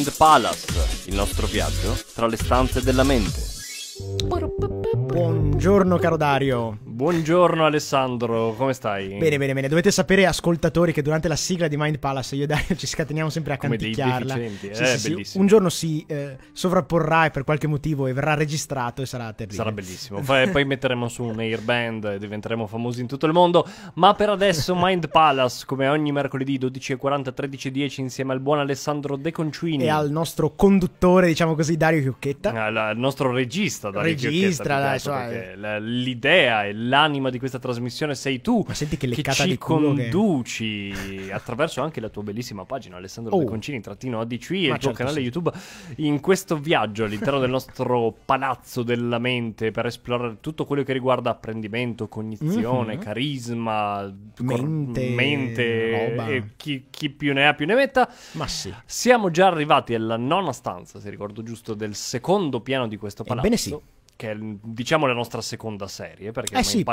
Mind Palace, il nostro viaggio tra le stanze della mente. Buongiorno caro Dario. Buongiorno Alessandro, come stai? Bene, bene, bene. Dovete sapere, ascoltatori, che durante la sigla di Mind Palace io e Dario ci scateniamo sempre a come canticchiarla. Dei sì, eh, sì, sì. Un giorno si eh, sovrapporrà e per qualche motivo e verrà registrato e sarà terribile. Sarà bellissimo. Poi, poi metteremo su un airband e diventeremo famosi in tutto il mondo. Ma per adesso Mind Palace, come ogni mercoledì 12.40, 13.10, insieme al buon Alessandro De Concini. E al nostro conduttore, diciamo così, Dario Chiocchetta. Eh, al, nostro regista, Dario regista, Chiocchetta. Cioè, regista, l'idea e l'anima di questa trasmissione sei tu. Ma senti che, che ci conduci che... attraverso anche la tua bellissima pagina Alessandro oh. Beconcini-ADC e il tuo certo, canale sì. YouTube in questo viaggio all'interno del nostro palazzo della mente per esplorare tutto quello che riguarda apprendimento, cognizione, mm-hmm. carisma, mente, cor- mente e chi, chi più ne ha più ne metta. Ma sì. Siamo già arrivati alla nona stanza, se ricordo giusto, del secondo piano di questo palazzo. Ebbene sì che è diciamo la nostra seconda serie. Perché eh sì, la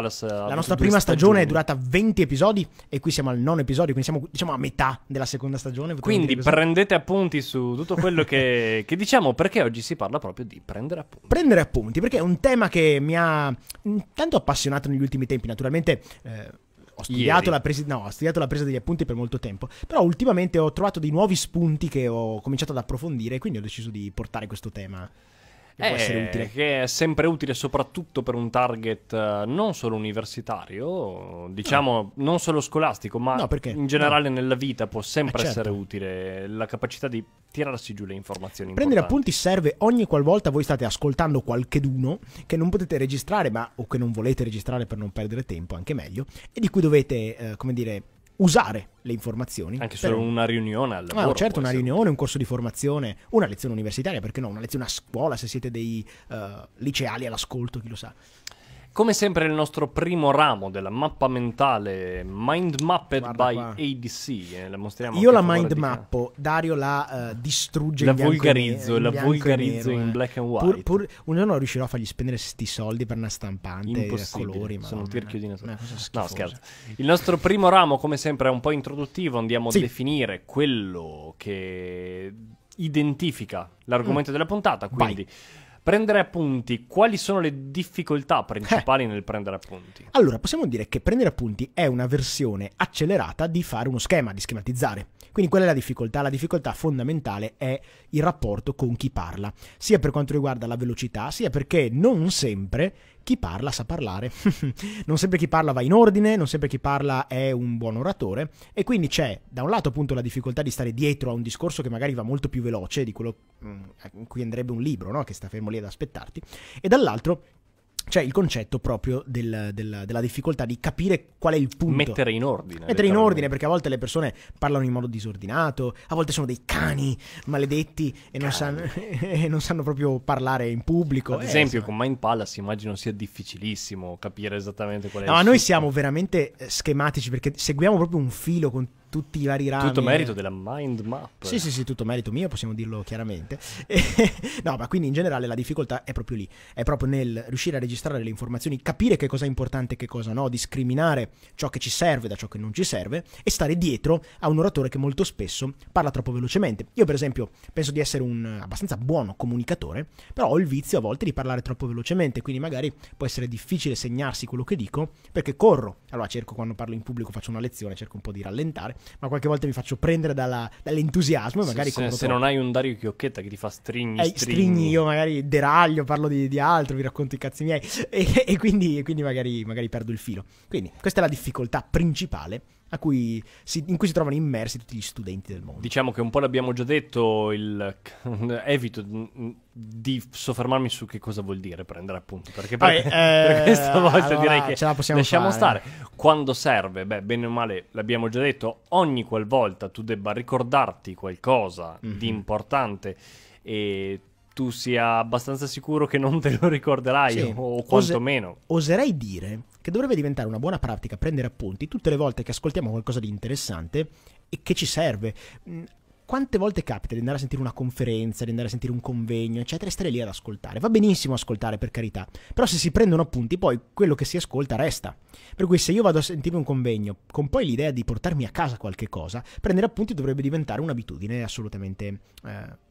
nostra prima stagione è durata 20 episodi e qui siamo al nono episodio, quindi siamo diciamo a metà della seconda stagione. Quindi prendete appunti su tutto quello che, che, diciamo, perché oggi si parla proprio di prendere appunti. Prendere appunti, perché è un tema che mi ha tanto appassionato negli ultimi tempi, naturalmente. Eh, ho studiato, presa, no, ho studiato, la presa, degli appunti per molto tempo, però ultimamente ho trovato dei nuovi spunti che ho cominciato ad approfondire, quindi ho deciso di portare questo tema che può essere utile. Eh, che è sempre utile soprattutto per un target eh, non solo universitario, diciamo no. non solo scolastico, ma no, in generale no. nella vita può sempre eh, certo. essere utile la capacità di tirarsi giù le informazioni. Prendere appunti serve ogni qualvolta voi state ascoltando qualcheduno che non potete registrare ma, o che non volete registrare per non perdere tempo, anche meglio, e di cui dovete, eh, come dire, usare le informazioni. Anche solo una riunione al ah, lavoro. Ah, certo, una essere. riunione, un corso di formazione, una lezione universitaria, perché no, una lezione a scuola se siete dei uh, liceali all'ascolto, chi lo sa. Come sempre il nostro primo ramo della mappa mentale Mind Mapped Guarda by qua. ADC eh, la Io la mind mappo, Dario la uh, distrugge La volgarizzo, in, la vulgarizzo nero, in eh. black and white pur, pur, Un giorno riuscirò a fargli spendere sti soldi per una stampante Impossibile, a colori sono un tirchio di natura No scherzo Il nostro primo ramo come sempre è un po' introduttivo Andiamo sì. a definire quello che identifica l'argomento mm. della puntata Quindi Vai Prendere appunti, quali sono le difficoltà eh. principali eh. nel prendere appunti? Allora, possiamo dire che prendere appunti è una versione accelerata di fare uno schema, di schematizzare. Quindi qual è la difficoltà? La difficoltà fondamentale è il rapporto con chi parla, sia per quanto riguarda la velocità, sia perché non sempre chi parla sa parlare. non sempre chi parla va in ordine, non sempre chi parla è un buon oratore e quindi c'è da un lato appunto la difficoltà di stare dietro a un discorso che magari va molto più veloce di quello in mm, cui andrebbe un libro, no? che sta fermo lì ad aspettarti, e dall'altro c'è cioè, il concetto proprio del, del, della difficoltà di capire qual è il punto. Mettere in ordine. Mettere in ordine, perché a volte le persone parlano in modo disordinato, a volte sono dei cani maledetti e, cani. Non, sanno, e non, sanno, proprio parlare in pubblico. Ad eh, esempio, eh, con Mind Palace immagino sia difficilissimo capire esattamente qual è no, il No, ma noi siamo veramente eh, schematici perché seguiamo proprio un filo con tutti i vari rami. Tutto eh. merito della mind map. Sì, sì, sì, tutto merito mio, possiamo dirlo chiaramente. no, ma quindi in generale la difficoltà è proprio lì, è proprio nel riuscire a registrare le informazioni, capire che cosa è importante e che cosa no, discriminare ciò che ci serve da ciò che non ci serve e stare dietro a un oratore che molto spesso parla troppo velocemente. Io per esempio penso di essere un abbastanza buono comunicatore, però ho il vizio a volte di parlare troppo velocemente, quindi magari può essere difficile segnarsi quello che dico perché corro. Allora cerco quando parlo in pubblico, faccio una lezione, cerco un po' di rallentare ma qualche volta mi faccio prendere dalla, dall'entusiasmo magari... Se, se, se non hai un Dario Chiocchetta che ti fa strigni, eh, strigni. io magari deraglio, parlo di, di, altro, vi racconto i cazzi miei e, e quindi, e quindi magari, magari perdo il filo. Quindi questa è la difficoltà principale cui si, in cui si trovano immersi tutti gli studenti del mondo. Diciamo che un po' l'abbiamo già detto, il, evito di soffermarmi su che cosa vuol dire prendere appunto, perché per, ah, eh, per questa eh, volta allora direi che ce la lasciamo fare. stare. Quando serve, beh, bene o male, l'abbiamo già detto, ogni qualvolta tu debba ricordarti qualcosa mm-hmm. di importante e tu sia abbastanza sicuro che non te lo ricorderai sì. o quantomeno. Ose- oserei dire che dovrebbe diventare una buona pratica prendere appunti tutte le volte che ascoltiamo qualcosa di interessante e che ci serve. Mm, quante volte capita di andare a sentire una conferenza, di andare a sentire un convegno, eccetera, e stare lì ad ascoltare? Va benissimo ascoltare, per carità, però se si prendono appunti, poi quello che si ascolta resta. Per cui se io vado a sentire un convegno con poi l'idea di portarmi a casa qualche cosa, prendere appunti dovrebbe diventare un'abitudine assolutamente... Eh,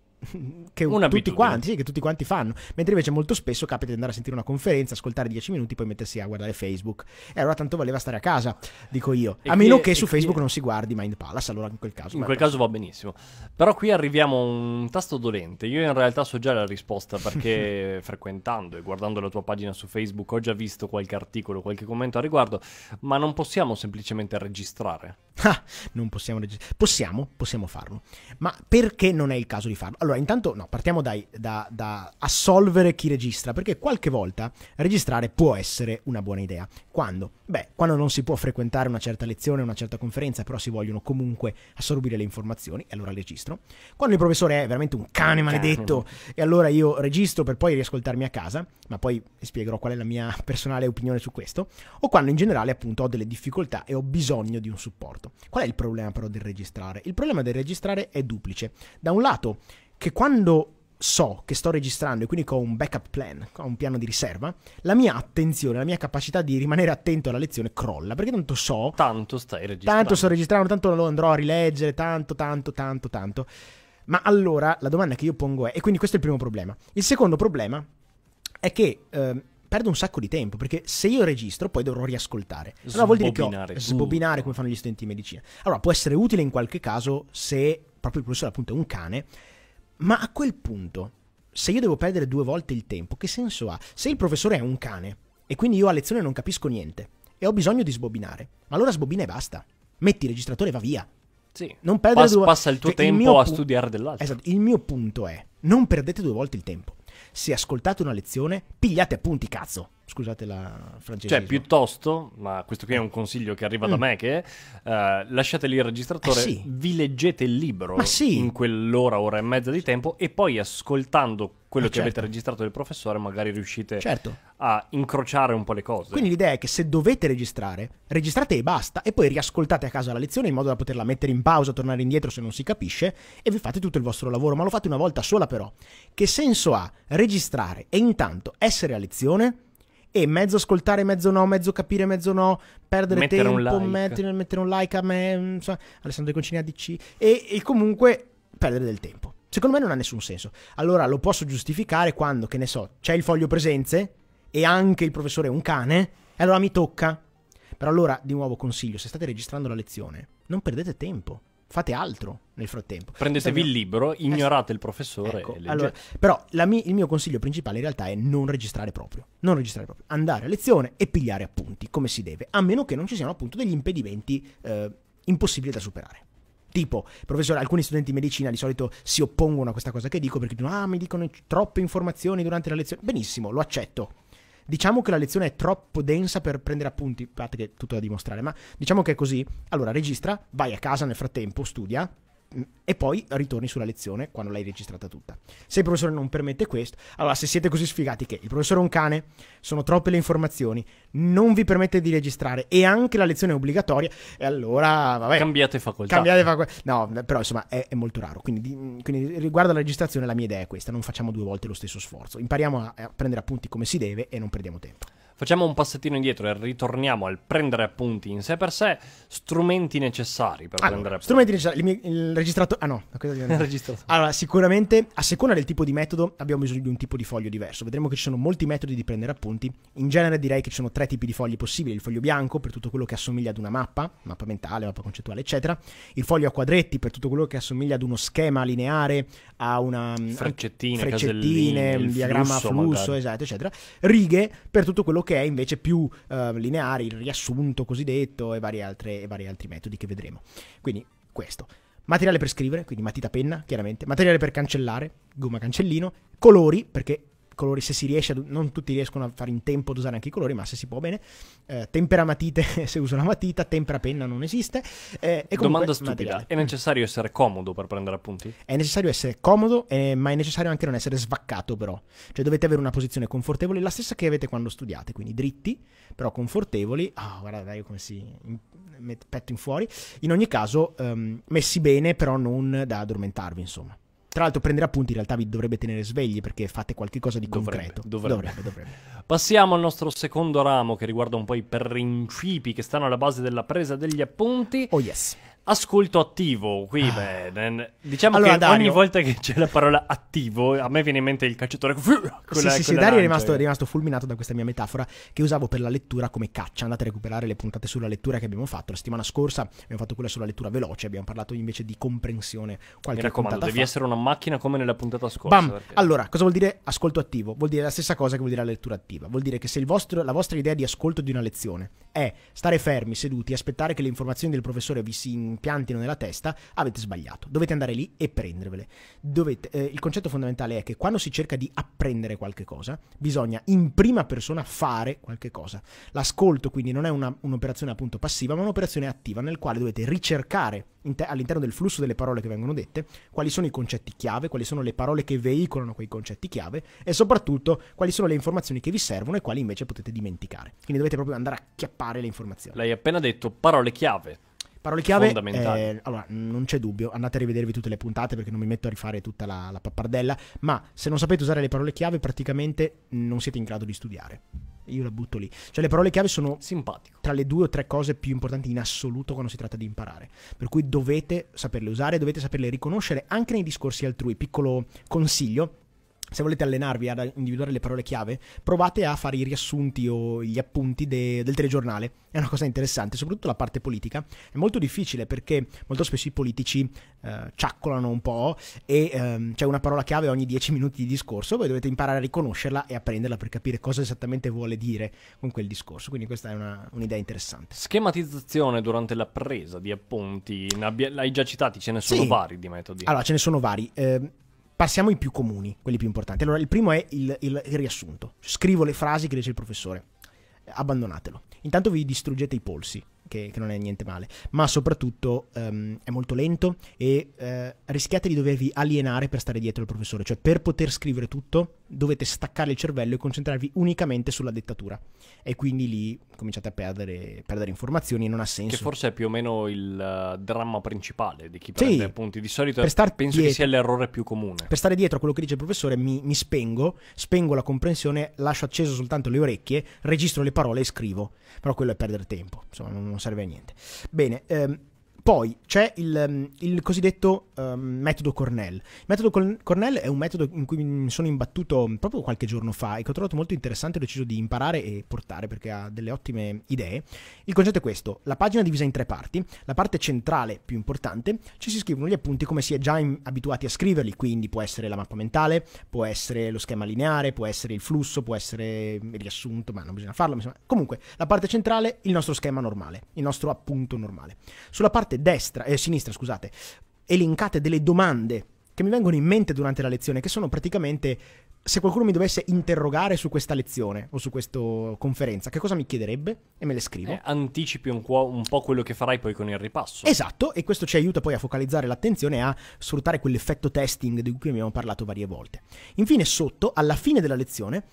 che tutti quanti, sì, che tutti quanti fanno. Mentre invece molto spesso capita di andare a sentire una conferenza, ascoltare 10 minuti, poi mettersi a guardare Facebook. E allora tanto valeva stare a casa, dico io. E a meno è, che su Facebook è... non si guardi Mind Palace, allora in quel caso. In quel prossimo. caso va benissimo. Però qui arriviamo a un tasto dolente. Io in realtà so già la risposta perché frequentando e guardando la tua pagina su Facebook ho già visto qualche articolo, qualche commento a riguardo, ma non possiamo semplicemente registrare. Ah, non possiamo registrare. Possiamo, possiamo farlo. Ma perché non è il caso di farlo? Allora, allora, intanto no, partiamo dai, da, da, assolvere chi registra, perché qualche volta registrare può essere una buona idea. Quando? Beh, quando non si può frequentare una certa lezione, una certa conferenza, però si vogliono comunque assorbire le informazioni, e allora registro. Quando il professore è veramente un cane certo. maledetto, e allora io registro per poi riascoltarmi a casa, ma poi spiegherò qual è la mia personale opinione su questo, o quando in generale appunto ho delle difficoltà e ho bisogno di un supporto. Qual è il problema però del registrare? Il problema del registrare è duplice. Da un lato che quando so che sto registrando e quindi ho un backup plan, ho un piano di riserva, la mia attenzione, la mia capacità di rimanere attento alla lezione crolla, perché tanto so... Tanto stai registrando. Tanto sto registrando, tanto lo andrò a rileggere, tanto, tanto, tanto, tanto. Ma allora la domanda che io pongo è, e quindi questo è il primo problema. Il secondo problema è che... Eh, perdo un sacco di tempo perché se io registro poi dovrò riascoltare. Allora vuol dire che ho, sbobinare come fanno gli studenti di medicina. Allora può essere utile in qualche caso se proprio il professore appunto è un cane ma a quel punto, se io devo perdere due volte il tempo, che senso ha? Se il professore è un cane e quindi io a lezione non capisco niente e ho bisogno di sbobbinare, ma allora sbobbina e basta. Metti il registratore e va via. Sì. Non perdere Pas- due... Passa il tuo cioè, tempo il a studiare dell'altro. Esatto, il mio punto è: non perdete due volte il tempo. Se ascoltate una lezione, pigliate appunti, cazzo. Scusate la francese. Cioè, piuttosto, ma questo qui è un consiglio che arriva mm. da me, che eh, lasciate lì il registratore, eh sì. vi leggete il libro sì. in quell'ora, ora e mezza di tempo e poi ascoltando quello eh che certo. avete registrato del professore magari riuscite certo. a incrociare un po' le cose. Quindi l'idea è che se dovete registrare, registrate e basta e poi riascoltate a casa la lezione in modo da poterla mettere in pausa, tornare indietro se non si capisce e vi fate tutto il vostro lavoro, ma lo fate una volta sola però. Che senso ha registrare e intanto essere a lezione? e mezzo ascoltare, mezzo no, mezzo capire, mezzo no, perdere mettere tempo, un like. mettere, mettere, un like a me, insomma, Alessandro Concini ADC e, e comunque perdere del tempo. Secondo me non ha nessun senso. Allora lo posso giustificare quando, che ne so, c'è il foglio presenze e anche il professore è un cane, e allora mi tocca. Però allora, di nuovo consiglio, se state registrando la lezione, non perdete tempo fate altro nel frattempo. Prendetevi cioè, il libro, eh ignorate il professore. Ecco, allora, però mi- il mio consiglio principale in realtà è non registrare proprio, non registrare proprio, andare a lezione e pigliare appunti come si deve, a meno che non ci siano appunto degli impedimenti eh, impossibili da superare. Tipo, professore, alcuni studenti di medicina di solito si oppongono a questa cosa che dico perché dicono, ah, mi dicono troppe informazioni durante la lezione. Benissimo, lo accetto Diciamo che la lezione è troppo densa per prendere appunti, a parte che è tutto da dimostrare, ma diciamo che è così. Allora, registra, vai a casa nel frattempo, studia, e poi ritorni sulla lezione quando l'hai registrata tutta. Se il professore non permette questo, allora se siete così sfigati che il professore è un cane, sono troppe le informazioni, non vi permette di registrare e anche la lezione è obbligatoria, e allora vabbè. Cambiate facoltà. Cambiate facoltà. No, però insomma è, è molto raro. Quindi, quindi, riguardo alla registrazione la mia idea è questa, non facciamo due volte lo stesso sforzo, impariamo a, a prendere appunti come si deve e non perdiamo tempo. Facciamo un passettino indietro e ritorniamo al prendere appunti in sé per sé. Strumenti necessari per ah, prendere appunti. Strumenti necessari. Il, il registratore. Ah, no. registratore. Allora, sicuramente a seconda del tipo di metodo abbiamo bisogno di un tipo di foglio diverso. Vedremo che ci sono molti metodi di prendere appunti. In genere direi che ci sono tre tipi di fogli possibili: il foglio bianco per tutto quello che assomiglia ad una mappa, mappa mentale, mappa concettuale, eccetera. Il foglio a quadretti per tutto quello che assomiglia ad uno schema lineare, a una. Freccettine, freccettine un diagramma flusso, flusso esatto, eccetera. Righe per tutto quello che che è invece più eh, lineare, il riassunto cosiddetto e vari, altre, e vari altri metodi che vedremo. Quindi questo. Materiale per scrivere, quindi matita penna, chiaramente. Materiale per cancellare, gomma cancellino. Colori, perché colori se si riesce, non tutti riescono a fare in tempo ad usare anche i colori, ma se si può bene. Eh, tempera matite se uso la matita, tempera penna non esiste. Eh, e Domanda stupida, materiale. è necessario essere comodo per prendere appunti? È necessario essere comodo, eh, ma è necessario anche non essere svaccato però. Cioè dovete avere una posizione confortevole, la stessa che avete quando studiate, quindi dritti, però confortevoli. Ah, oh, guarda dai come si metto in fuori. In ogni caso, ehm, messi bene, però non da addormentarvi, insomma. Tra l'altro prendere appunti in realtà vi dovrebbe tenere svegli perché fate qualcosa di concreto. Dovrebbe, dovrebbe. dovrebbe. Passiamo al nostro secondo ramo che riguarda un po' i principi che stanno alla base della presa degli appunti. Oh yes ascolto attivo. Qui, ah. beh, diciamo allora, che Dario... ogni volta che c'è la parola attivo, a me viene in mente il calciatore. Quella, sì, sì, sì, Dario è rimasto, è rimasto, fulminato da questa mia metafora che usavo per la lettura come caccia. Andate a recuperare le puntate sulla lettura che abbiamo fatto. La settimana scorsa abbiamo fatto quella sulla lettura veloce, abbiamo parlato invece di comprensione. Qualche Mi raccomando, devi fa. essere una macchina come nella puntata scorsa. Bam! Perché... Allora, cosa vuol dire ascolto attivo? Vuol dire la stessa cosa che vuol dire la lettura attiva. Vuol dire che se vostro, la vostra idea di ascolto di una lezione è stare fermi, seduti, aspettare che le informazioni del professore vi si impiantino nella testa, avete sbagliato. Dovete andare lì e prendervele. Dovete, eh, il concetto fondamentale è che quando si cerca di apprendere qualche cosa, bisogna in prima persona fare qualche cosa. L'ascolto quindi non è una, un'operazione appunto passiva, ma un'operazione attiva nel quale dovete ricercare all'interno del flusso delle parole che vengono dette quali sono i concetti chiave, quali sono le parole che veicolano quei concetti chiave e soprattutto quali sono le informazioni che vi servono e quali invece potete dimenticare. Quindi dovete proprio andare a chiappare le informazioni. Lei ha appena detto parole chiave. Parole chiave, eh, allora, non c'è dubbio, andate a rivedervi tutte le puntate perché non mi metto a rifare tutta la, la pappardella, ma se non sapete usare le parole chiave praticamente non siete in grado di studiare. Io la butto lì. Cioè le parole chiave sono Simpatico. tra le due o tre cose più importanti in assoluto quando si tratta di imparare. Per cui dovete saperle usare, dovete saperle riconoscere anche nei discorsi altrui. Piccolo consiglio, se volete allenarvi ad individuare le parole chiave, provate a fare i riassunti o gli appunti de- del telegiornale. È una cosa interessante, soprattutto la parte politica. È molto difficile perché molto spesso i politici eh, ciaccolano un po' e ehm, c'è una parola chiave ogni 10 minuti di discorso, voi dovete imparare a riconoscerla e a prenderla per capire cosa esattamente vuole dire con quel discorso. Quindi questa è una, un'idea interessante. Schematizzazione durante la presa di appunti, ne abbi- l'hai già citati, ce ne sono sì. vari di metodi. Allora, ce ne sono vari. Eh, Passiamo ai più comuni, quelli più importanti. Allora, il primo è il, il, il riassunto. Scrivo le frasi che dice il professore. Abbandonatelo. Intanto vi distruggete i polsi, che, che non è niente male, ma soprattutto um, è molto lento e uh, rischiate di dovervi alienare per stare dietro al professore. Cioè, per poter scrivere tutto, dovete staccare il cervello e concentrarvi unicamente sulla dettatura. E quindi lì cominciate a perdere, perdere informazioni e non ha senso. Che forse è più o meno il eh, dramma principale di chi prende sì, appunti. Di solito penso dietro, che sia l'errore più comune. Per stare dietro a quello che dice il professore, mi, mi spengo, spengo la comprensione, lascio acceso soltanto le orecchie, registro le parole e scrivo. Però quello è perdere tempo, insomma, non, non serve a niente. Bene, ehm, poi c'è il, mm, il cosiddetto um, metodo Cornell. Il metodo Cornell è un metodo in cui mi sono imbattuto proprio qualche giorno fa e che ho trovato molto interessante, ho deciso di imparare e portare perché ha delle ottime idee. Il concetto è questo, la pagina è divisa in tre parti, la parte centrale più importante, ci si scrivono gli appunti come si è già in, abituati a scriverli, quindi può essere la mappa mentale, può essere lo schema lineare, può essere il flusso, può essere il riassunto, ma non bisogna farlo, comunque la parte centrale il nostro schema normale, il nostro appunto normale. Sulla parte elencate destra, eh, sinistra, scusate, elencate delle domande che mi vengono in mente durante la lezione, che sono praticamente se qualcuno mi dovesse interrogare su questa lezione o su questa conferenza, che cosa mi chiederebbe? E me le scrivo. Eh, anticipi un, un, po' quello che farai poi con il ripasso. Esatto, e questo ci aiuta poi a focalizzare l'attenzione e a sfruttare quell'effetto testing di cui abbiamo parlato varie volte. Infine, sotto, alla fine della lezione,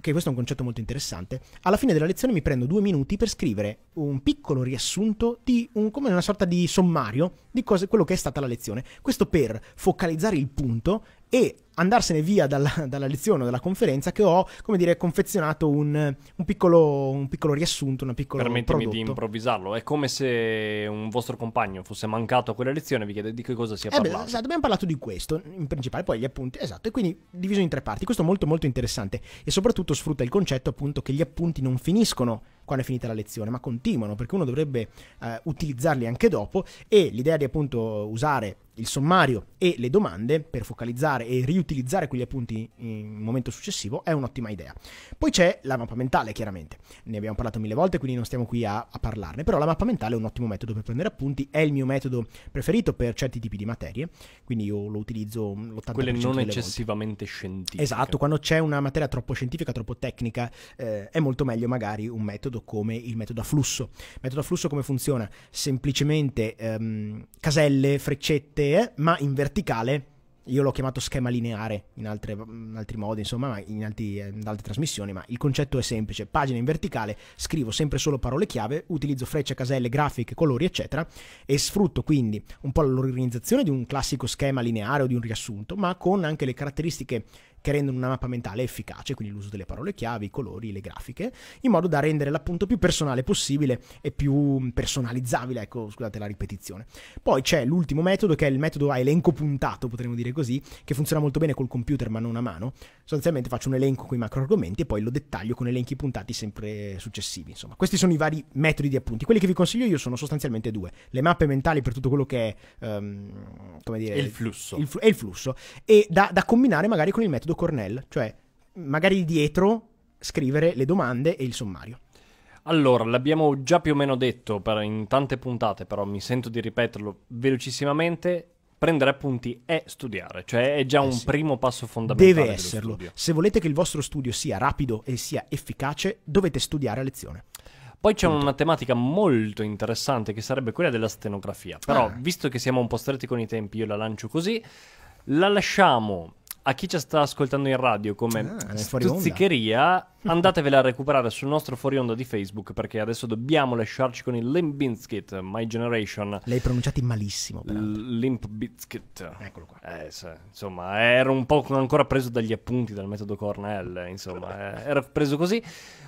che questo è un concetto molto interessante, alla fine della lezione mi prendo due minuti per scrivere un piccolo riassunto di un, come una sorta di sommario di cose, quello che è stata la lezione. Questo per focalizzare il punto e andarsene via dalla, dalla lezione o dalla conferenza che ho, come dire, confezionato un, un, piccolo, un piccolo, riassunto, una piccola Permettimi prodotto. di improvvisarlo, è come se un vostro compagno fosse mancato a quella lezione vi chiede di che cosa si è eh parlato. Beh, esatto, abbiamo parlato di questo, in principale poi gli appunti, esatto, e quindi diviso in tre parti, questo è molto molto interessante e soprattutto sfrutta il concetto appunto che gli appunti non finiscono quando è finita la lezione, ma continuano perché uno dovrebbe eh, utilizzarli anche dopo e l'idea di appunto usare il sommario e le domande per focalizzare e riutilizzare quegli appunti in momento successivo è un'ottima idea. Poi c'è la mappa mentale, chiaramente. Ne abbiamo parlato mille volte, quindi non stiamo qui a, a, parlarne, però la mappa mentale è un ottimo metodo per prendere appunti, è il mio metodo preferito per certi tipi di materie, quindi io lo utilizzo mm, l'80% Quelle non eccessivamente volte. scientifiche. Esatto, quando c'è una materia troppo scientifica, troppo tecnica, eh, è molto meglio magari un metodo metodo come il metodo a flusso. metodo a flusso come funziona? Semplicemente ehm, caselle, freccette, eh, ma in verticale. Io l'ho chiamato schema lineare in, altre, in altri modi, insomma, in, altri, eh, in altre trasmissioni, ma il concetto è semplice. Pagina in verticale, scrivo sempre solo parole chiave, utilizzo frecce, caselle, grafiche, colori, eccetera, e sfrutto quindi un po' l'organizzazione di un classico schema lineare o di un riassunto, ma con anche le caratteristiche che rendono una mappa mentale efficace, quindi l'uso delle parole chiave, i colori, le grafiche, in modo da rendere l'appunto più personale possibile e più mm, personalizzabile, ecco, scusate la ripetizione. Poi c'è l'ultimo metodo che è il metodo a elenco puntato, potremmo dire così, che funziona molto bene col computer ma non a mano. Sostanzialmente faccio un elenco con i macro argomenti e poi lo dettaglio con elenchi puntati sempre successivi, insomma. Questi sono i vari metodi di appunti. Quelli che vi consiglio io sono sostanzialmente due, le mappe mentali per tutto quello che è um, come dire, il flusso. Il fl- il flusso e da, da combinare magari con il metodo metodo Cornell, cioè magari dietro scrivere le domande e il sommario. Allora, l'abbiamo già più o meno detto in tante puntate, però mi sento di ripeterlo velocissimamente. Prendere appunti è studiare, cioè è già eh un sì. primo passo fondamentale. Deve esserlo. Studio. Se volete che il vostro studio sia rapido e sia efficace, dovete studiare a lezione. Poi c'è Punto. una tematica molto interessante che sarebbe quella della stenografia, però ah. visto che siamo un po' stretti con i tempi, io la lancio così, la lasciamo a chi ci sta ascoltando in radio come ah, stuzzicheria, andatevela a recuperare sul nostro fuori onda di Facebook perché adesso dobbiamo lasciarci con il Limp Bizkit, My Generation. L'hai pronunciato malissimo. però. Limp Bizkit. Eccolo qua. Eh, sì. Insomma, ero un po' ancora preso dagli appunti dal metodo Cornell, eh, insomma, eh, ero preso così.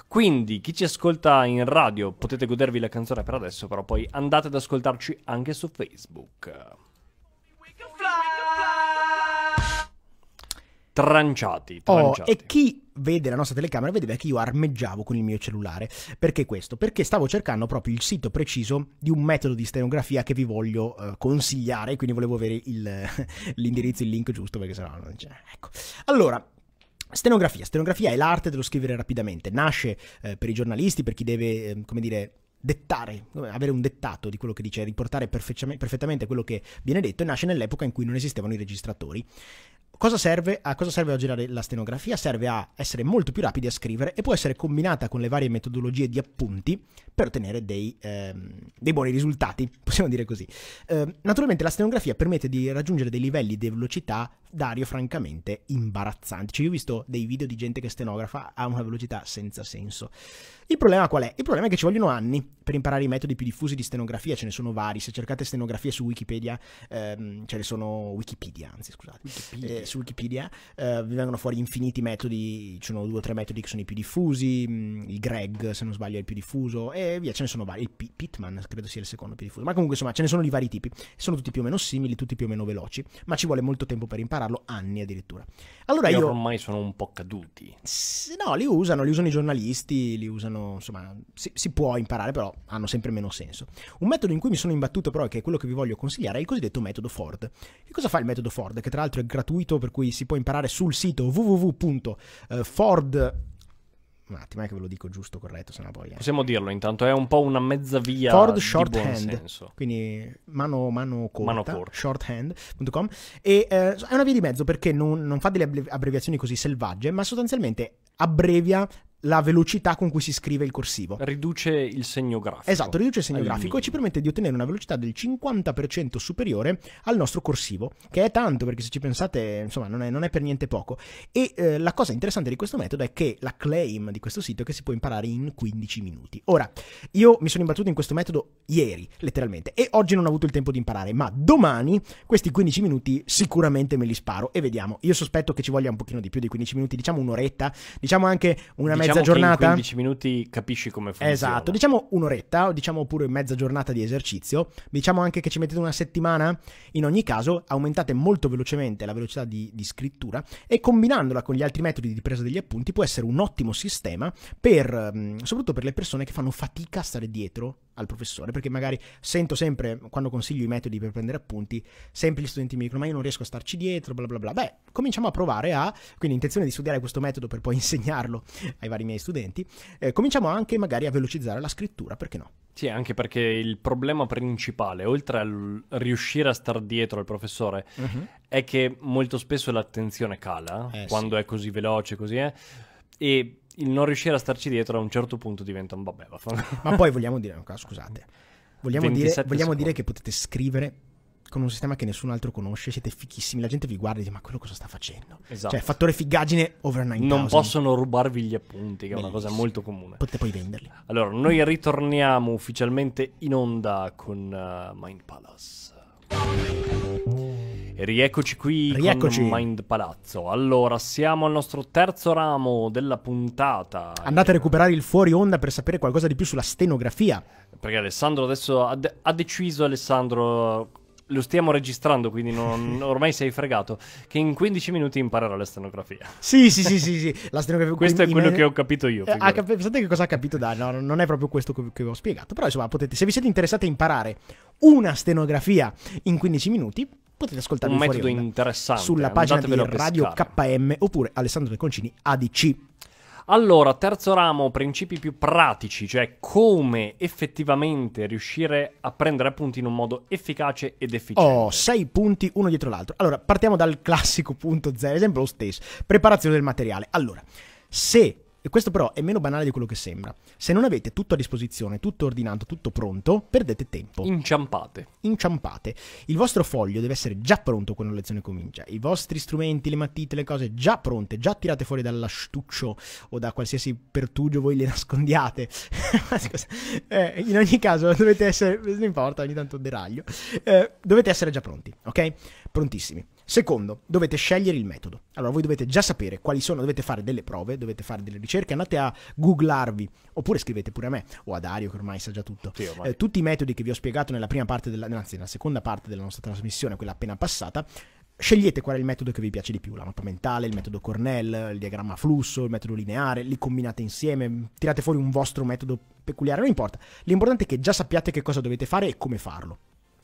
Quindi chi ci ascolta in radio potete godervi la canzone per adesso, però poi andate ad ascoltarci anche su Facebook. Tranciati, tranciati. Oh, e chi vede la nostra telecamera vedeva che io armeggiavo con il mio cellulare. Perché questo? Perché stavo cercando proprio il sito preciso di un metodo di stenografia che vi voglio eh, consigliare, quindi volevo avere il, l'indirizzo, il link giusto, perché sennò non c'è. Ecco. Allora, stenografia. Stenografia è l'arte dello scrivere rapidamente. Nasce eh, per i giornalisti, per chi deve, eh, come dire, dettare, avere un dettato di quello che dice, riportare perfettamente quello che viene detto e nasce nell'epoca in cui non esistevano i registratori. Cosa serve? A cosa serve oggi la, stenografia? Serve a essere molto più rapidi a scrivere e può essere combinata con le varie metodologie di appunti per ottenere dei, ehm, dei buoni risultati, possiamo dire così. Eh, naturalmente la stenografia permette di raggiungere dei livelli di velocità, Dario, francamente imbarazzanti. Cioè, io ho visto dei video di gente che stenografa a una velocità senza senso. Il problema qual è? Il problema è che ci vogliono anni per imparare i metodi più diffusi di stenografia, ce ne sono vari. Se cercate stenografia su Wikipedia, ehm, ce ne sono Wikipedia, anzi scusate. Wikipedia. Eh, su Wikipedia eh, vengono fuori infiniti metodi, ci sono due o tre metodi che sono i più diffusi, mm, il Greg se non sbaglio è il più diffuso e via, ce ne sono vari, il P- Pitman credo sia il secondo più diffuso, ma comunque insomma ce ne sono di vari tipi, sono tutti più o meno simili, tutti più o meno veloci, ma ci vuole molto tempo per impararlo, anni addirittura. Allora io... ormai sono un po' caduti. No, li usano, li usano i giornalisti, li usano, insomma, si, si può imparare però hanno sempre meno senso. Un metodo in cui mi sono imbattuto però, che è quello che vi voglio consigliare, è il cosiddetto metodo Ford. Che cosa fa il metodo Ford? Che tra l'altro è gratuito per cui si può imparare sul sito www.ford eh, un attimo, è eh, che ve lo dico giusto, corretto, sennò poi... Eh. Possiamo dirlo, intanto è un po' una mezza via Ford Shorthand, quindi mano, mano corta, mano corta. shorthand.com, e eh, è una via di mezzo perché non, non fa delle abbreviazioni così selvagge, ma sostanzialmente abbrevia la velocità con cui si scrive il corsivo. Riduce il segno grafico. Esatto, riduce il segno grafico minimo. e ci permette di ottenere una velocità del 50% superiore al nostro corsivo, che è tanto perché se ci pensate, insomma, non è, non è per niente poco. E eh, la cosa interessante di questo metodo è che la claim di questo sito è che si può imparare in 15 minuti. Ora, io mi sono imbattuto in questo metodo ieri, letteralmente, e oggi non ho avuto il tempo di imparare, ma domani questi 15 minuti sicuramente me li sparo e vediamo. Io sospetto che ci voglia un pochino di più di 15 minuti, diciamo un'oretta, diciamo anche una diciamo mezza diciamo giornata. in 15 minuti capisci come funziona. Esatto, diciamo un'oretta, o diciamo pure mezza giornata di esercizio, diciamo anche che ci mettete una settimana. In ogni caso, aumentate molto velocemente la velocità di, di scrittura e combinandola con gli altri metodi di presa degli appunti può essere un ottimo sistema per, mm, soprattutto per le persone che fanno fatica a stare dietro al professore, perché magari sento sempre, quando consiglio i metodi per prendere appunti, sempre gli studenti mi dicono ma io non riesco a starci dietro, bla bla bla. Beh, cominciamo a provare a, quindi intenzione di studiare questo metodo per poi insegnarlo ai vari miei studenti, eh, cominciamo anche magari a velocizzare la scrittura, perché no? Sì, anche perché il problema principale, oltre al riuscire a star dietro al professore, uh-huh. è che molto spesso l'attenzione cala eh, quando sì. è così veloce, così è, e il non riuscire a starci dietro a un certo punto diventa un vabbè. Vaffanculo. Ma poi vogliamo dire una cosa, scusate. Vogliamo, dire, vogliamo dire, che potete scrivere con un sistema che nessun altro conosce, siete fichissimi, la gente vi guarda e dice ma quello cosa sta facendo? Cioè, esatto. Cioè, fattore figaggine over 9000. Non possono rubarvi gli appunti, che Bellissimo. è una cosa molto comune. Potete poi venderli. Allora, noi ritorniamo ufficialmente in onda con uh, Mind Palace. E Rieccoci qui Rieccoci. con Mind Palazzo. Allora, siamo al nostro terzo ramo della puntata. Andate a recuperare il fuori onda per sapere qualcosa di più sulla stenografia. Perché Alessandro adesso ha, de- ha deciso Alessandro lo stiamo registrando, quindi non, ormai sei fregato, che in 15 minuti imparerò la stenografia. Sì, sì, sì, sì, sì. La stenografia. questo è quello me... che ho capito io. Eh, cap- pensate che cosa ha capito da? No, non è proprio questo che, vi ho spiegato, però insomma, potete, se vi siete interessati a imparare una stenografia in 15 minuti, potete ascoltarmi un metodo interessante sulla pagina di Radio KM oppure Alessandro De Concini ADC. Allora, terzo ramo, principi più pratici, cioè come effettivamente riuscire a prendere appunti in un modo efficace ed efficiente. Oh, sei punti uno dietro l'altro. Allora, partiamo dal classico punto zero, esempio lo stesso, preparazione del materiale. Allora, se e questo però è meno banale di quello che sembra. Se non avete tutto a disposizione, tutto ordinato, tutto pronto, perdete tempo. Inciampate. Inciampate. Il vostro foglio deve essere già pronto quando la lezione comincia. I vostri strumenti, le matite, le cose già pronte, già tirate fuori dall'astuccio o da qualsiasi pertugio voi le nascondiate. eh, in ogni caso dovete essere, non importa, ogni tanto deraglio. Eh, dovete essere già pronti, ok? Prontissimi. Secondo, dovete scegliere il metodo. Allora, voi dovete già sapere quali sono, dovete fare delle prove, dovete fare delle ricerche, andate a googlarvi, oppure scrivete pure a me o a Dario che ormai sa già tutto. Sì, eh, tutti i metodi che vi ho spiegato nella prima parte, della, anzi nella seconda parte della nostra trasmissione, quella appena passata, scegliete qual è il metodo che vi piace di più, la mappa mentale, il metodo Cornell, il diagramma flusso, il metodo lineare, li combinate insieme, tirate fuori un vostro metodo peculiare, non importa. L'importante è che già sappiate che cosa dovete fare e come farlo.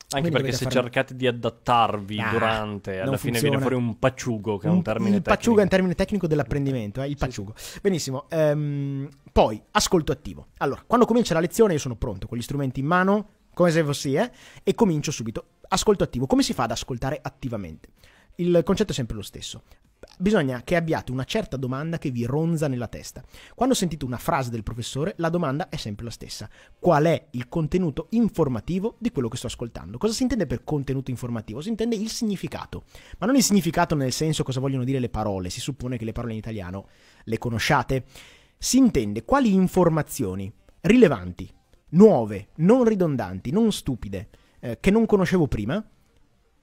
Anche Quindi perché se fare... cercate di adattarvi ah, durante, alla fine funziona. viene fuori un pacciugo, che è un, un termine il tecnico. Il pacciugo è un termine tecnico dell'apprendimento, eh, il pacciugo. Sì. Benissimo. Ehm, poi, ascolto attivo. Allora, quando comincia la lezione io sono pronto, con gli strumenti in mano, come se fossi, eh, e comincio subito. Ascolto attivo. Come si fa ad ascoltare attivamente? Il concetto è sempre lo stesso. Bisogna che abbiate una certa domanda che vi ronza nella testa. Quando sentite una frase del professore, la domanda è sempre la stessa. Qual è il contenuto informativo di quello che sto ascoltando? Cosa si intende per contenuto informativo? Si intende il significato, ma non il significato nel senso cosa vogliono dire le parole. Si suppone che le parole in italiano le conosciate. Si intende quali informazioni rilevanti, nuove, non ridondanti, non stupide, eh, che non conoscevo prima,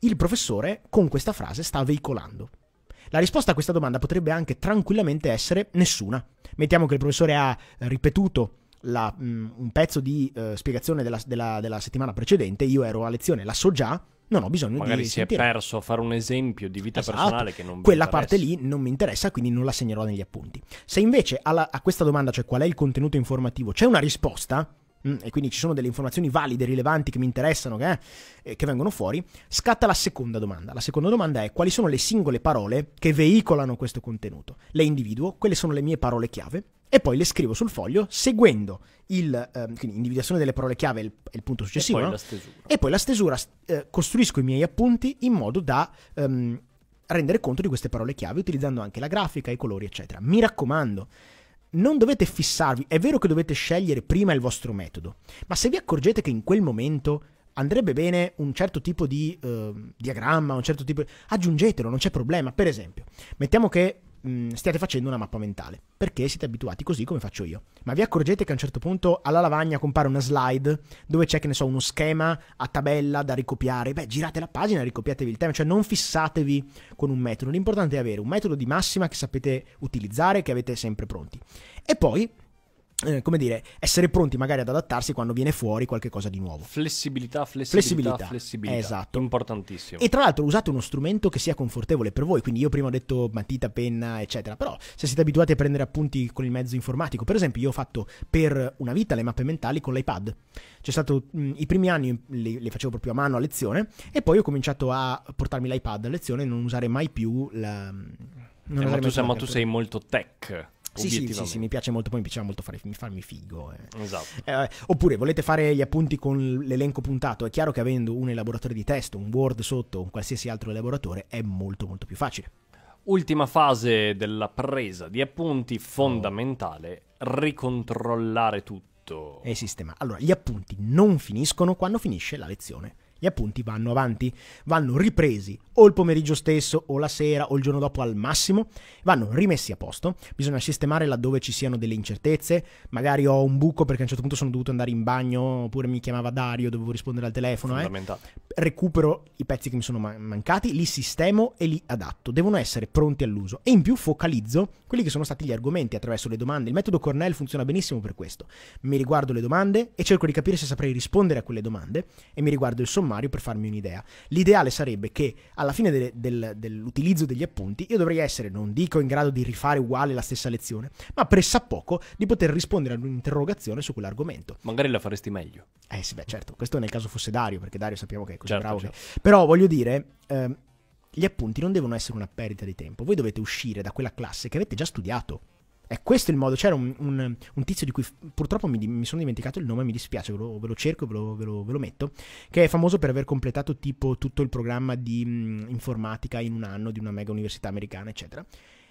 il professore con questa frase sta veicolando. La risposta a questa domanda potrebbe anche tranquillamente essere nessuna. Mettiamo che il professore ha ripetuto la, mm, un pezzo di uh, spiegazione della, della, della, settimana precedente, io ero a lezione, la so già, non ho bisogno Magari di... Magari si sentire. è perso a fare un esempio di vita esatto. personale che non mi Quella interessa. parte lì non mi interessa, quindi non la segnerò negli appunti. Se invece alla, a questa domanda, cioè qual è il contenuto informativo, c'è una risposta, Mm, e quindi ci sono delle informazioni valide, rilevanti, che mi interessano, che, eh, che vengono fuori, scatta la seconda domanda. La seconda domanda è quali sono le singole parole che veicolano questo contenuto. Le individuo, quelle sono le mie parole chiave, e poi le scrivo sul foglio seguendo il, eh, quindi individuazione delle parole chiave è il, è il punto successivo. E poi no? la stesura. E poi la stesura eh, costruisco i miei appunti in modo da ehm, rendere conto di queste parole chiave utilizzando anche la grafica, i colori, eccetera. Mi raccomando, non dovete fissarvi, è vero che dovete scegliere prima il vostro metodo, ma se vi accorgete che in quel momento andrebbe bene un certo tipo di eh, diagramma, un certo tipo di... aggiungetelo, non c'è problema. Per esempio, mettiamo che mh, mm, stiate facendo una mappa mentale, perché siete abituati così come faccio io. Ma vi accorgete che a un certo punto alla lavagna compare una slide dove c'è, che ne so, uno schema a tabella da ricopiare. Beh, girate la pagina e ricopiatevi il tema, cioè non fissatevi con un metodo. L'importante è avere un metodo di massima che sapete utilizzare, che avete sempre pronti. E poi eh, come dire, essere pronti magari ad adattarsi quando viene fuori qualcosa di nuovo. Flessibilità, flessibilità, flessibilità. flessibilità. Esatto. Importantissimo. E tra l'altro usate uno strumento che sia confortevole per voi, quindi io prima ho detto matita, penna, eccetera, però se siete abituati a prendere appunti con il mezzo informatico, per esempio io ho fatto per una vita le mappe mentali con l'iPad. C'è stato mh, mm, i primi anni le, le, facevo proprio a mano a lezione e poi ho cominciato a portarmi l'iPad a lezione e non usare mai più la... Mm, non eh, ma, tu ma tu sei molto tech. Sì, sì, sì, sì, mi piace molto, poi mi piaceva molto fare, farmi figo. Eh. Esatto. Eh, oppure volete fare gli appunti con l'elenco puntato? È chiaro che avendo un elaboratore di testo, un Word sotto, un qualsiasi altro elaboratore, è molto molto più facile. Ultima fase della presa di appunti oh. fondamentale, oh. ricontrollare tutto. E sistema. Allora, gli appunti non finiscono quando finisce la lezione gli appunti vanno avanti, vanno ripresi o il pomeriggio stesso o la sera o il giorno dopo al massimo, vanno rimessi a posto, bisogna sistemare laddove ci siano delle incertezze, magari ho un buco perché a un certo punto sono dovuto andare in bagno oppure mi chiamava Dario, dovevo rispondere al telefono, eh. recupero i pezzi che mi sono mancati, li sistemo e li adatto, devono essere pronti all'uso e in più focalizzo quelli che sono stati gli argomenti attraverso le domande, il metodo Cornell funziona benissimo per questo, mi riguardo le domande e cerco di capire se saprei rispondere a quelle domande e mi riguardo il sommario Mario per farmi un'idea. L'ideale sarebbe che alla fine de del dell'utilizzo degli appunti io dovrei essere, non dico in grado di rifare uguale la stessa lezione, ma pressappoco di poter rispondere ad un'interrogazione su quell'argomento. Magari la faresti meglio. Eh sì, beh certo, questo nel caso fosse Dario, perché Dario sappiamo che è così certo, bravo. Certo. Che... Però voglio dire... Ehm, gli appunti non devono essere una perdita di tempo. Voi dovete uscire da quella classe che avete già studiato. È questo il modo. C'era un, un, un tizio di cui purtroppo mi, mi, sono dimenticato il nome, mi dispiace, ve lo, ve lo cerco, ve ve, lo, ve lo, metto. Che è famoso per aver completato tipo tutto il programma di mh, mm, informatica in un anno di una mega università americana, eccetera.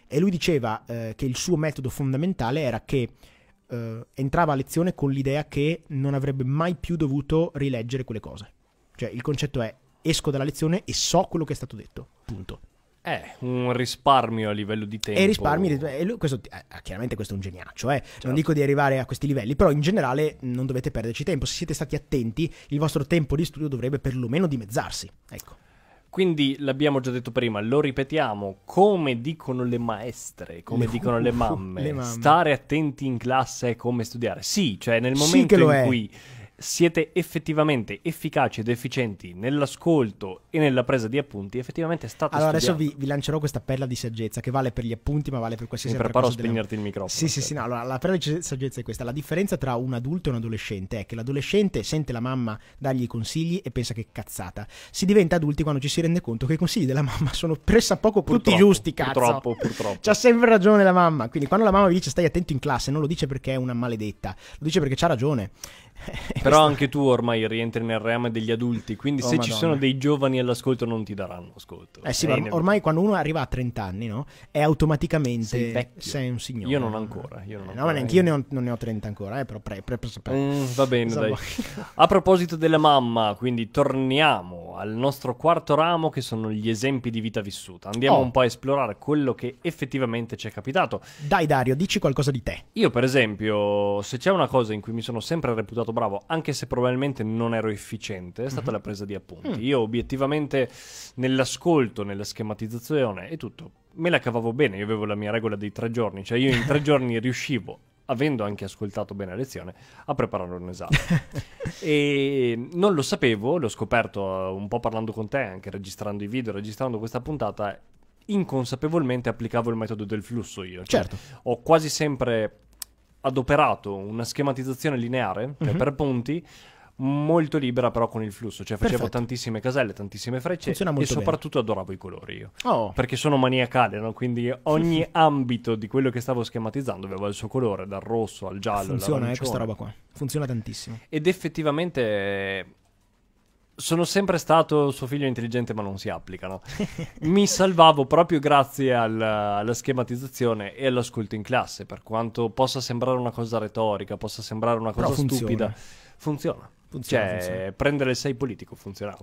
E lui diceva eh, che il suo metodo fondamentale era che eh, entrava a lezione con l'idea che non avrebbe mai più dovuto rileggere quelle cose. Cioè, il concetto è esco dalla lezione e so quello che è stato detto. Punto. È eh, un risparmio a livello di tempo. E risparmi, e lui, questo, eh, eh chiaramente questo è un geniaccio, eh. certo. non dico di arrivare a questi livelli, però in generale non dovete perderci tempo, se siete stati attenti il vostro tempo di studio dovrebbe perlomeno dimezzarsi. Ecco. Quindi l'abbiamo già detto prima, lo ripetiamo, come dicono le maestre, come le, dicono le mamme, le mamme, stare attenti in classe è come studiare. Sì, cioè nel momento sì in è. cui siete effettivamente efficaci ed efficienti nell'ascolto e nella presa di appunti, effettivamente state Allora studiando. adesso vi, vi, lancerò questa perla di saggezza che vale per gli appunti, ma vale per qualsiasi altra cosa. Mi preparo a spegnerti della... il microfono. Sì, sì, sì, certo. no, allora la perla di saggezza è questa, la differenza tra un adulto e un adolescente è che l'adolescente sente la mamma dargli i consigli e pensa che cazzata. Si diventa adulti quando ci si rende conto che i consigli della mamma sono pressappoco purtroppo, tutti giusti, cazzo. Purtroppo, purtroppo. C'ha sempre ragione la mamma, quindi quando la mamma vi dice stai attento in classe, non lo dice perché è una maledetta, lo dice perché c'ha ragione. Però anche tu ormai rientri nel reame degli adulti, quindi oh, se Madonna. ci sono dei giovani all'ascolto non ti daranno ascolto. Eh sì, ma ormai quando uno arriva a 30 anni, no? È automaticamente sei, sei un signore. Io non ancora, io non eh, ancora. No, ma neanche eh. io ne ho, non ne ho 30 ancora, eh, però pre, pre, pre, pre. Mm, va bene, dai. a proposito della mamma, quindi torniamo al nostro quarto ramo che sono gli esempi di vita vissuta. Andiamo oh. un po' a esplorare quello che effettivamente ci è capitato. Dai Dario, dici qualcosa di te. Io per esempio, se c'è una cosa in cui mi sono sempre reputato stato bravo, anche se probabilmente non ero efficiente, è stata mm-hmm. la presa di appunti. Mm. Io obiettivamente nell'ascolto, nella schematizzazione e tutto, me la cavavo bene, io avevo la mia regola dei tre giorni, cioè io in tre giorni riuscivo avendo anche ascoltato bene la lezione, a preparare un esame. e non lo sapevo, l'ho scoperto eh, un po' parlando con te, anche registrando i video, registrando questa puntata, inconsapevolmente applicavo il metodo del flusso io. Cioè certo. Ho quasi sempre adoperato una schematizzazione lineare, cioè mm-hmm. per punti, molto libera però con il flusso, cioè facevo Perfetto. tantissime caselle, tantissime frecce e soprattutto bene. adoravo i colori io, oh. perché sono maniacale, no? quindi ogni ambito di quello che stavo schematizzando aveva il suo colore, dal rosso al giallo. Funziona eh, questa roba qua, funziona tantissimo. Ed effettivamente sono sempre stato suo figlio intelligente ma non si applicano. Mi salvavo proprio grazie alla, alla schematizzazione e all'ascolto in classe, per quanto possa sembrare una cosa retorica, possa sembrare una cosa funziona. stupida, funziona. Funziona, cioè, funziona. prendere il 6 politico funzionava.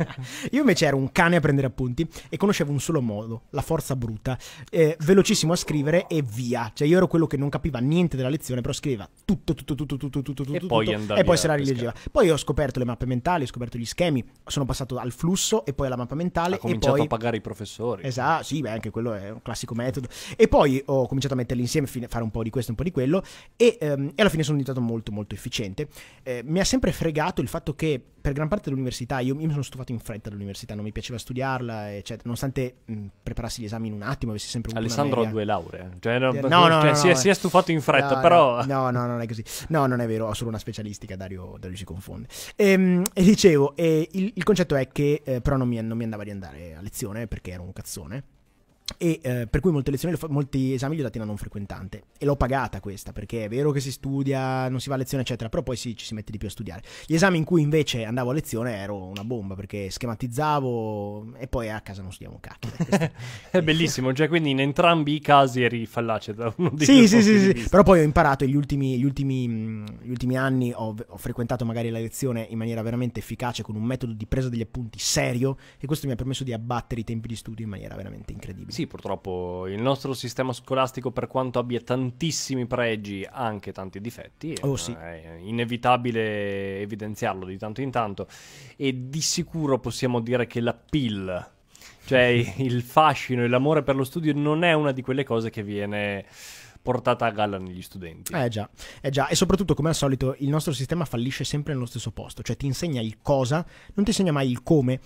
Io invece ero un cane a prendere appunti e conoscevo un solo modo, la forza bruta. Eh, velocissimo a scrivere e via. Cioè, io ero quello che non capiva niente della lezione, però scriveva tutto, tutto, tutto, tutto, tutto, tutto, e poi tutto e poi se la rileggeva. Poi ho scoperto le mappe mentali, ho scoperto gli schemi, sono passato al flusso e poi alla mappa mentale. Ho cominciato poi... a pagare i professori. Esatto, sì, beh, anche quello è un classico metodo. E poi ho cominciato a metterli insieme, fare un po' di questo, un po' di quello e, ehm, e alla fine sono diventato molto, molto efficiente. Eh, mi ha sempre fregato fregato il fatto che per gran parte dell'università, io, io mi sono stufato in fretta all'università, non mi piaceva studiarla, eccetera, nonostante mh, mm, preparassi gli esami in un attimo, avessi sempre un Alessandro ha due lauree, cioè, eh, no, no, no, cioè, no, si, no, è, si è stufato in fretta, no, però... No, no, non è così, no, non è vero, ho solo una specialistica, Dario, Dario si confonde. E, ehm, e dicevo, e eh, il, il, concetto è che eh, però non mi, non mi andava di andare a lezione perché ero un cazzone. E, eh, per cui molte lezioni, molti esami li ho dati da non frequentante e l'ho pagata questa perché è vero che si studia, non si va a lezione eccetera, però poi sì, ci si mette di più a studiare. Gli esami in cui invece andavo a lezione ero una bomba perché schematizzavo e poi a casa non studiamo cacchio. è bellissimo, cioè quindi in entrambi i casi eri fallace da uno di Sì, sì, sì, sì. però poi ho imparato gli ultimi, gli ultimi, gli ultimi anni ho, ho frequentato magari la lezione in maniera veramente efficace con un metodo di presa degli appunti serio e questo mi ha permesso di abbattere i tempi di studio in maniera veramente incredibile. Sì, sì, purtroppo il nostro sistema scolastico, per quanto abbia tantissimi pregi, ha anche tanti difetti. Oh, è, sì. Eh, è inevitabile evidenziarlo di tanto in tanto. E di sicuro possiamo dire che la pill, cioè il fascino e l'amore per lo studio, non è una di quelle cose che viene portata a galla negli studenti. Eh già, eh già, e soprattutto come al solito il nostro sistema fallisce sempre nello stesso posto, cioè ti insegna il cosa, non ti insegna mai il come.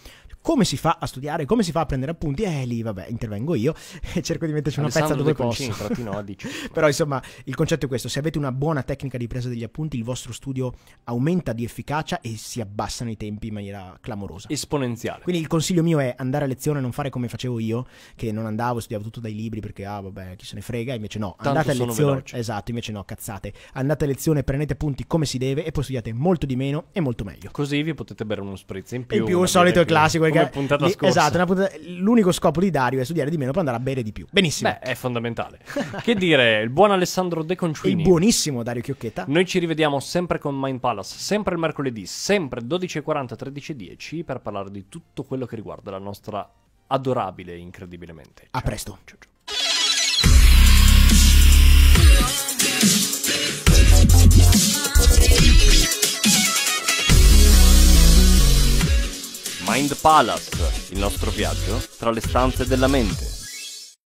Come si fa a studiare, come si fa a prendere appunti? Eh lì, vabbè, intervengo io e cerco di metterci una pezza dove posso. No, dici, Però insomma, il concetto è questo, se avete una buona tecnica di presa degli appunti, il vostro studio aumenta di efficacia e si abbassano i tempi in maniera clamorosa. Esponenziale. Quindi il consiglio mio è andare a lezione, non fare come facevo io, che non andavo, studiavo tutto dai libri perché ah vabbè, chi se ne frega, invece no, Tanto andate a lezione. Veloci. Esatto, invece no, cazzate. Andate a lezione, prendete punti come si deve e poi studiate molto di meno e molto meglio. Così vi potete bere uno spritz in più. In più, un solito e classico. Come puntata scorsa. Esatto, puntata, l'unico scopo di Dario è studiare di meno per andare a bere di più. Benissimo. Beh, è fondamentale. che dire, il buon Alessandro De Concini. Il buonissimo Dario Chiocchetta. Noi ci rivediamo sempre con Mind Palace, sempre il mercoledì, sempre 12.40, 13.10 per parlare di tutto quello che riguarda la nostra adorabile incredibilmente. Ciao. A presto. Ciao, ciao. Mind Palace, il nostro viaggio tra le stanze della mente.